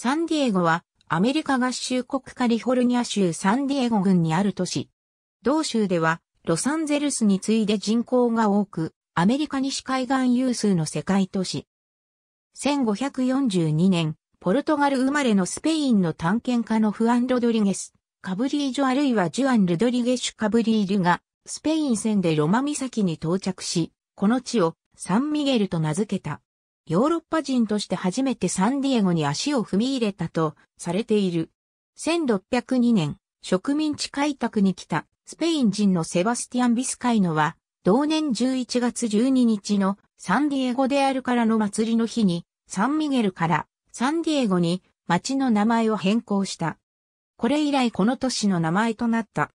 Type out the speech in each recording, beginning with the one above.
サンディエゴは、アメリカ合衆国カリフォルニア州サンディエゴ郡にある都市。同州では、ロサンゼルスに次いで人口が多く、アメリカ西海岸有数の世界都市。1542年、ポルトガル生まれのスペインの探検家のフアン・ロドリゲス、カブリージョあるいはジュアン・ルドリゲシュ・カブリールが、スペイン戦でロマ岬に到着し、この地をサンミゲルと名付けた。ヨーロッパ人として初めてサンディエゴに足を踏み入れたとされている。1602年、植民地開拓に来たスペイン人のセバスティアン・ビスカイノは、同年11月12日のサンディエゴであるからの祭りの日に、サンミゲルからサンディエゴに町の名前を変更した。これ以来この都市の名前となった。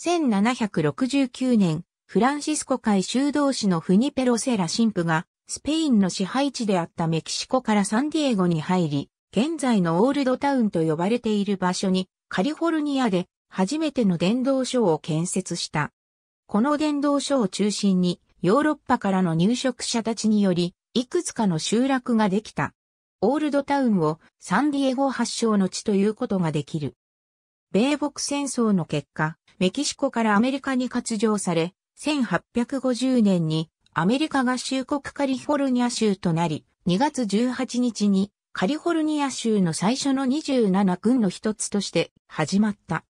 1769年、フランシスコ会修道士のフニペロセラ神父がスペインの支配地であったメキシコからサンディエゴに入り、現在のオールドタウンと呼ばれている場所にカリフォルニアで初めての電動書を建設した。この電動書を中心にヨーロッパからの入植者たちにより、いくつかの集落ができた。オールドタウンをサンディエゴ発祥の地ということができる。米北戦争の結果、メキシコからアメリカに割譲され、1850年にアメリカ合衆国カリフォルニア州となり、2月18日にカリフォルニア州の最初の27軍の一つとして始まった。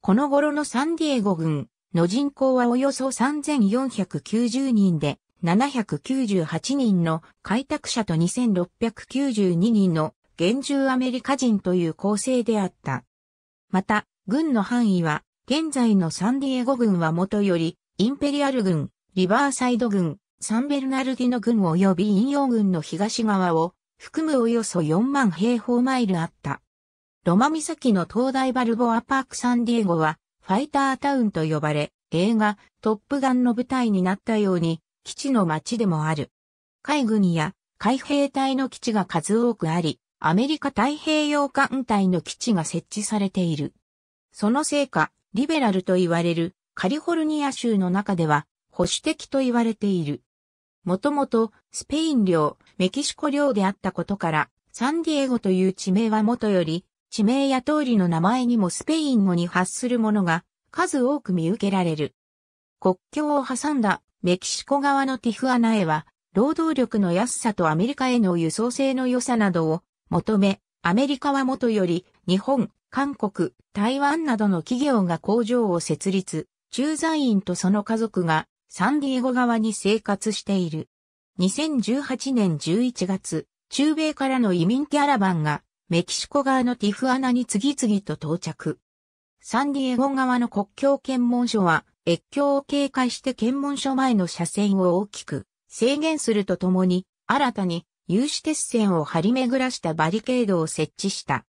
この頃のサンディエゴ軍の人口はおよそ3490人で、798人の開拓者と2692人の現住アメリカ人という構成であった。また、軍の範囲は、現在のサンディエゴ軍はもとより、インペリアル軍、リバーサイド軍、サンベルナルディの軍及び引用軍の東側を含むおよそ4万平方マイルあった。ロマ岬の東大バルボアパークサンディエゴはファイタータウンと呼ばれ、映画トップガンの舞台になったように基地の街でもある。海軍や海兵隊の基地が数多くあり、アメリカ太平洋艦隊の基地が設置されている。そのせいか、リベラルと言われるカリフォルニア州の中では保守的と言われている。もともとスペイン領、メキシコ領であったことから、サンディエゴという地名はもとより、地名や通りの名前にもスペイン語に発するものが数多く見受けられる。国境を挟んだメキシコ側のティフアナへは、労働力の安さとアメリカへの輸送性の良さなどを求め、アメリカはもとより日本、韓国、台湾などの企業が工場を設立、駐在員とその家族がサンディエゴ側に生活している。2018年11月、中米からの移民キャラバンがメキシコ側のティフアナに次々と到着。サンディエゴ側の国境検問所は越境を警戒して検問所前の車線を大きく制限するとともに新たに有刺鉄線を張り巡らしたバリケードを設置した。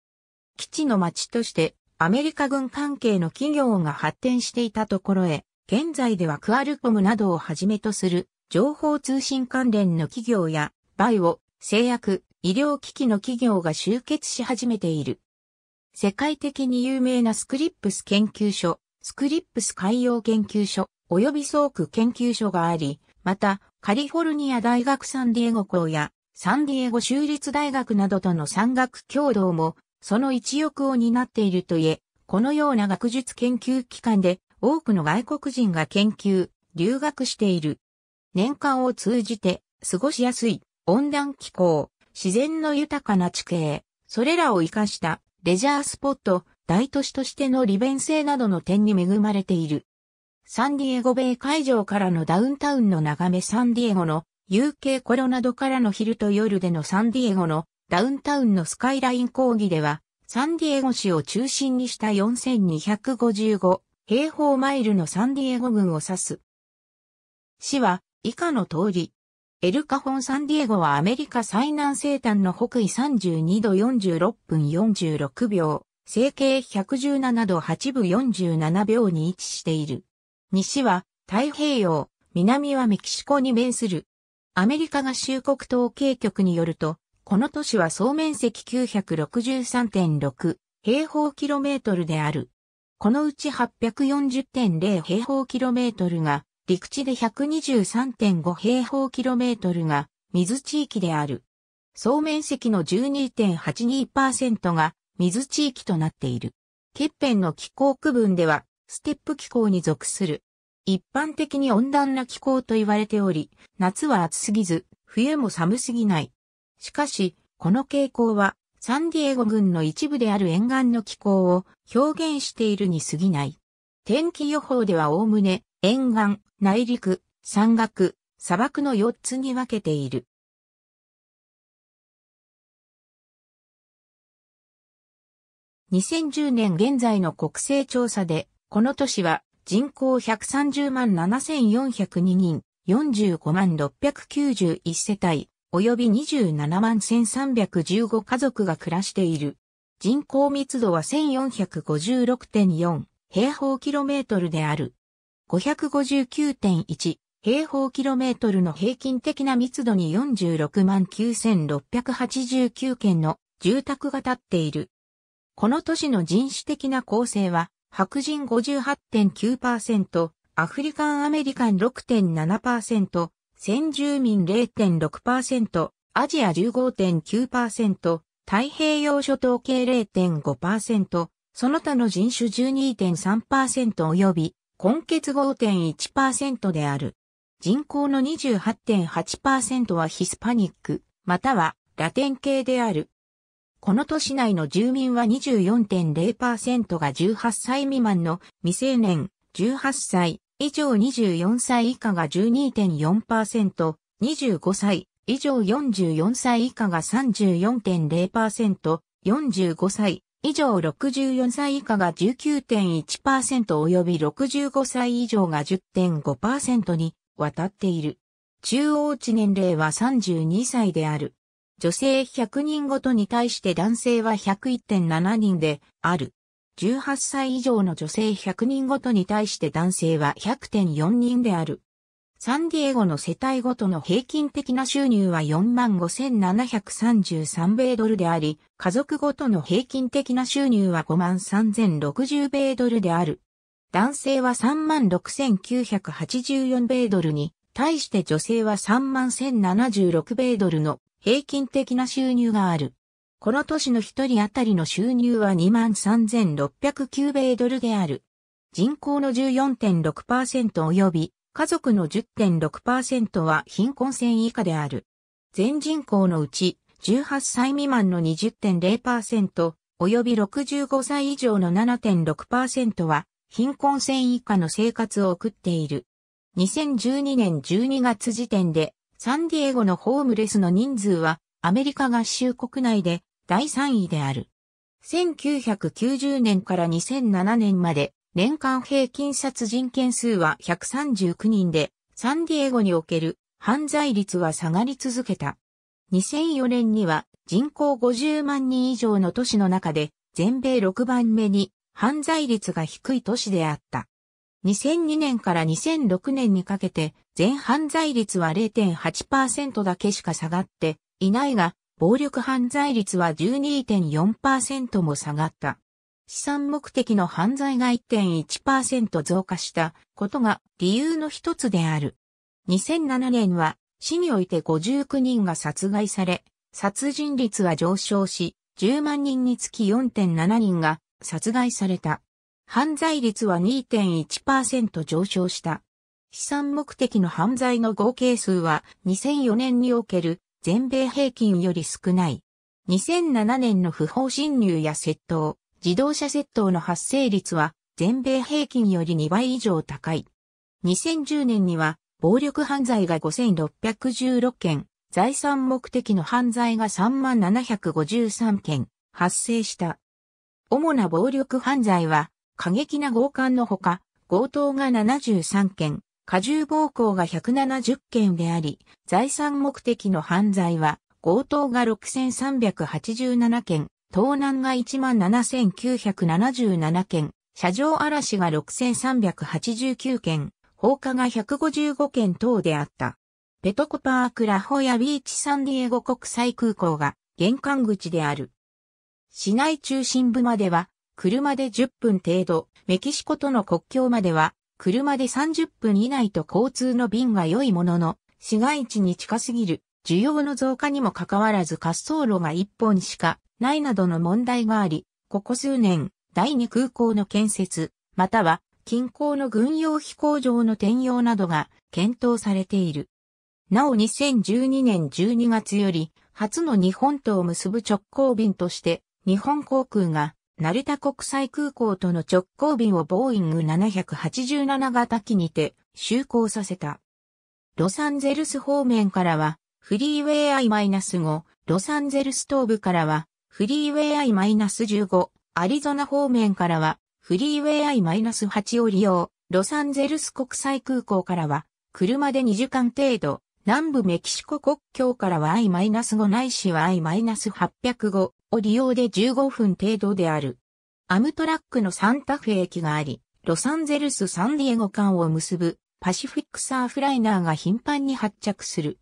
基地の町としてアメリカ軍関係の企業が発展していたところへ現在ではクアルコムなどをはじめとする情報通信関連の企業やバイオ、製薬、医療機器の企業が集結し始めている。世界的に有名なスクリップス研究所、スクリップス海洋研究所、及びソーク研究所があり、また、カリフォルニア大学サンディエゴ校や、サンディエゴ州立大学などとの産学共同も、その一翼を担っているといえ、このような学術研究機関で多くの外国人が研究、留学している。年間を通じて過ごしやすい温暖気候、自然の豊かな地形、それらを活かしたレジャースポット、大都市としての利便性などの点に恵まれている。サンディエゴ米会場からのダウンタウンの眺めサンディエゴの UK コロナドからの昼と夜でのサンディエゴのダウンタウンのスカイライン講義では、サンディエゴ市を中心にした4255平方マイルのサンディエゴ郡を指す。市は以下の通り。エルカホン・サンディエゴはアメリカ最南西端の北緯32度46分46秒、西経117度8分47秒に位置している。西は太平洋、南はメキシコに面する。アメリカ合衆国統計局によると、この都市は総面積963.6平方キロメートルである。このうち840.0平方キロメートルが、陸地で123.5平方キロメートルが、水地域である。総面積の12.82%が、水地域となっている。欠片の気候区分では、ステップ気候に属する。一般的に温暖な気候と言われており、夏は暑すぎず、冬も寒すぎない。しかし、この傾向は、サンディエゴ郡の一部である沿岸の気候を表現しているに過ぎない。天気予報では概ね、沿岸、内陸、山岳、砂漠の4つに分けている。2010年現在の国勢調査で、この都市は人口130万7402人、45万691世帯、及び27万1315家族が暮らしている。人口密度は1456.4平方キロメートルである。559.1平方キロメートルの平均的な密度に46万9689件の住宅が建っている。この都市の人種的な構成は、白人58.9%、アフリカンアメリカン6.7%、先住民0.6%、アジア15.9%、太平洋諸島系0.5%、その他の人種12.3%及び、根結5.1%である。人口の28.8%はヒスパニック、またはラテン系である。この都市内の住民は24.0%が18歳未満の未成年、18歳以上24歳以下が12.4%、25歳以上44歳以下が34.0%、45歳以上64歳以下が19.1%及び65歳以上が10.5%に渡っている。中央値年齢は32歳である。女性100人ごとに対して男性は101.7人である。18歳以上の女性100人ごとに対して男性は100.4人である。サンディエゴの世帯ごとの平均的な収入は45,733米ドルであり、家族ごとの平均的な収入は53,060米ドルである。男性は36,984米ドルに、対して女性は31,076米ドルの平均的な収入がある。この年の一人当たりの収入は23,609米ドルである。人口の14.6%及び家族の10.6%は貧困線以下である。全人口のうち18歳未満の20.0%及び65歳以上の7.6%は貧困線以下の生活を送っている。2012年12月時点でサンディエゴのホームレスの人数はアメリカ合衆国内で第3位である。1990年から2007年まで年間平均殺人件数は139人で、サンディエゴにおける犯罪率は下がり続けた。2004年には人口50万人以上の都市の中で全米6番目に犯罪率が低い都市であった。2002年から2006年にかけて全犯罪率は0.8%だけしか下がっていないが、暴力犯罪率は12.4%も下がった。資産目的の犯罪が1.1%増加したことが理由の一つである。2007年は市において59人が殺害され、殺人率は上昇し、10万人につき4.7人が殺害された。犯罪率は2.1%上昇した。資産目的の犯罪の合計数は2004年における全米平均より少ない。2007年の不法侵入や窃盗、自動車窃盗の発生率は全米平均より2倍以上高い。2010年には暴力犯罪が5616件、財産目的の犯罪が3753件発生した。主な暴力犯罪は過激な強姦のほか、強盗が73件、過重暴行が170件であり、財産目的の犯罪は強盗が6387件、盗難が17,977件、車上荒らしが6,389件、放火が155件等であった。ペトコパークラホヤビーチサンディエゴ国際空港が玄関口である。市内中心部までは車で10分程度、メキシコとの国境までは車で30分以内と交通の便が良いものの、市街地に近すぎる需要の増加にもかかわらず滑走路が1本しかないなどの問題があり、ここ数年、第2空港の建設、または近郊の軍用飛行場の転用などが検討されている。なお2012年12月より、初の日本とを結ぶ直行便として、日本航空が成田国際空港との直行便をボーイング787型機にて就航させた。ロサンゼルス方面からはフリーウェイアス5ロサンゼルス東部からは、フリーウェイアス1 5アリゾナ方面からは、フリーウェイアス8を利用、ロサンゼルス国際空港からは、車で2時間程度、南部メキシコ国境からは I-5 ないしは I-805 を利用で15分程度である。アムトラックのサンタフェ駅があり、ロサンゼルス・サンディエゴ間を結ぶパシフィックサーフライナーが頻繁に発着する。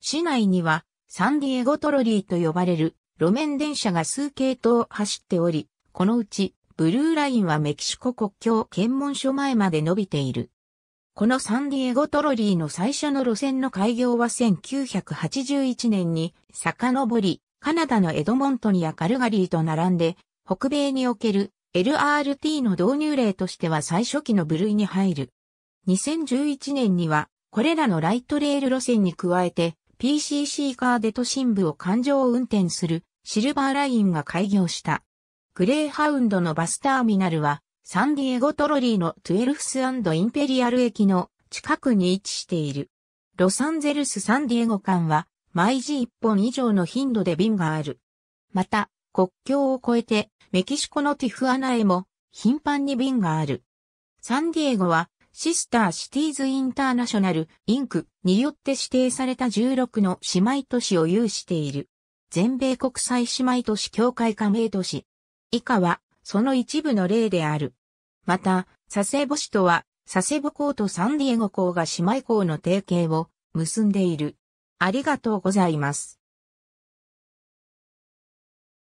市内にはサンディエゴトロリーと呼ばれる路面電車が数系統走っており、このうちブルーラインはメキシコ国境検問所前まで伸びている。このサンディエゴトロリーの最初の路線の開業は1981年に遡り、カナダのエドモントニアカルガリーと並んで、北米における LRT の導入例としては最初期の部類に入る。2011年には、これらのライトレール路線に加えて、PCC カーで都心部を環状運転するシルバーラインが開業した。グレーハウンドのバスターミナルはサンディエゴトロリーのトゥエルフスインペリアル駅の近くに位置している。ロサンゼルス・サンディエゴ間は毎時1本以上の頻度で便がある。また、国境を越えてメキシコのティフアナへも頻繁に便がある。サンディエゴはシスターシティーズインターナショナル、インクによって指定された16の姉妹都市を有している。全米国際姉妹都市協会加盟都市。以下は、その一部の例である。また、佐世保市とは、佐世保港とサンディエゴ港が姉妹港の提携を結んでいる。ありがとうございます。